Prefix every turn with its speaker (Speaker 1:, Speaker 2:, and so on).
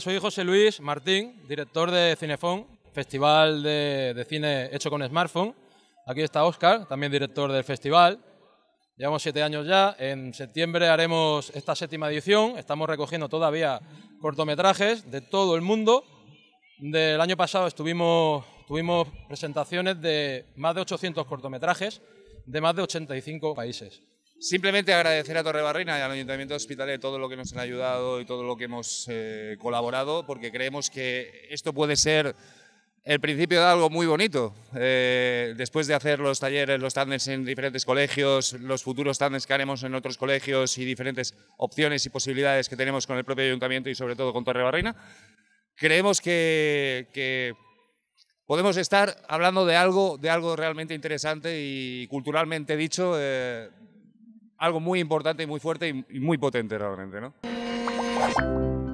Speaker 1: Soy José Luis Martín, director de Cinefón, festival de, cine hecho con smartphone. Aquí está Oscar, también director del festival. Llevamos siete años ya. En septiembre haremos esta séptima edición. Estamos recogiendo todavía cortometrajes de todo el mundo. Del año pasado estuvimos, tuvimos presentaciones de más de 800 cortometrajes de más de 85 países. Simplemente
Speaker 2: agradecer a Torre Torrebarrina y al Ayuntamiento hospital de todo lo que nos han ayudado y todo lo que hemos eh, colaborado, porque creemos que esto puede ser el principio de algo muy bonito. Eh, después de hacer los talleres, los tándems en diferentes colegios, los futuros tándems que haremos en otros colegios y diferentes opciones y posibilidades que tenemos con el propio Ayuntamiento y sobre todo con Torre Torrebarrina, creemos que, podemos estar hablando de algo, de algo realmente interesante y culturalmente dicho. Eh, algo muy importante y muy fuerte y muy potente realmente, ¿no?